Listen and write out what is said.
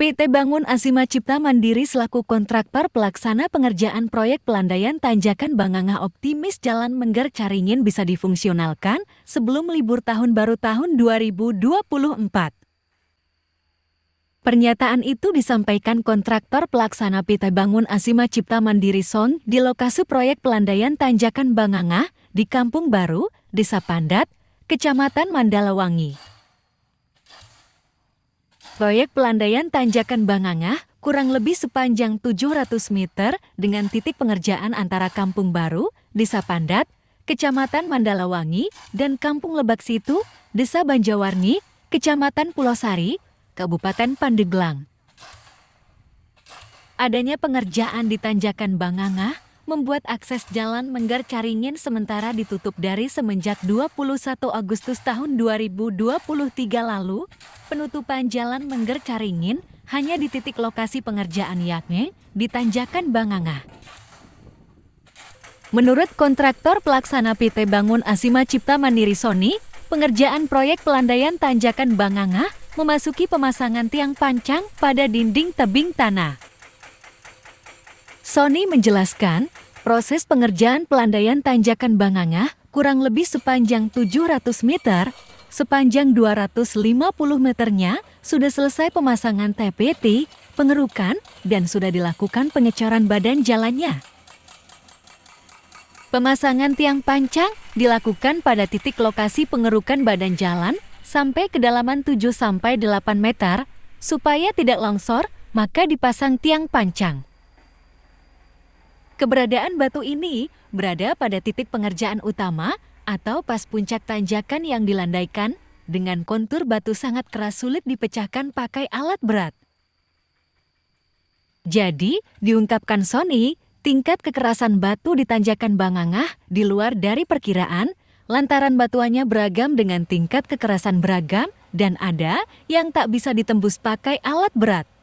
PT Bangun Asima Cipta Mandiri selaku kontraktor pelaksana pengerjaan proyek pelandaian Tanjakan Banganga optimis Jalan Mengger Caringin bisa difungsionalkan sebelum libur tahun baru tahun 2024. Pernyataan itu disampaikan kontraktor pelaksana PT Bangun Asima Cipta Mandiri Son di lokasi proyek pelandaian Tanjakan Banganga di Kampung Baru, Desa Pandat, Kecamatan Mandalawangi. Proyek pelandaian tanjakan Bangangah kurang lebih sepanjang 700 meter dengan titik pengerjaan antara Kampung Baru, Desa Pandat, Kecamatan Mandalawangi, dan Kampung Lebak Situ, Desa Banjawarni, Kecamatan Pulau Sari, Kabupaten Pandeglang. Adanya pengerjaan di tanjakan Bangangah membuat akses jalan Menggar Caringin sementara ditutup dari semenjak 21 Agustus tahun 2023 lalu. Penutupan jalan Mengger Caringin hanya di titik lokasi pengerjaan yakni di Tanjakan Banganga. Menurut kontraktor pelaksana PT Bangun Asima Cipta Mandiri Sony, pengerjaan proyek pelandaian Tanjakan Banganga memasuki pemasangan tiang pancang pada dinding tebing tanah. Sony menjelaskan, proses pengerjaan pelandaian tanjakan Banganga kurang lebih sepanjang 700 meter, sepanjang 250 meternya sudah selesai pemasangan TPT, pengerukan, dan sudah dilakukan pengecoran badan jalannya. Pemasangan tiang pancang dilakukan pada titik lokasi pengerukan badan jalan sampai kedalaman 7-8 meter, supaya tidak longsor, maka dipasang tiang pancang. Keberadaan batu ini berada pada titik pengerjaan utama atau pas puncak tanjakan yang dilandaikan dengan kontur batu sangat keras sulit dipecahkan pakai alat berat. Jadi, diungkapkan Sony, tingkat kekerasan batu di tanjakan Bangangah di luar dari perkiraan lantaran batuannya beragam dengan tingkat kekerasan beragam dan ada yang tak bisa ditembus pakai alat berat.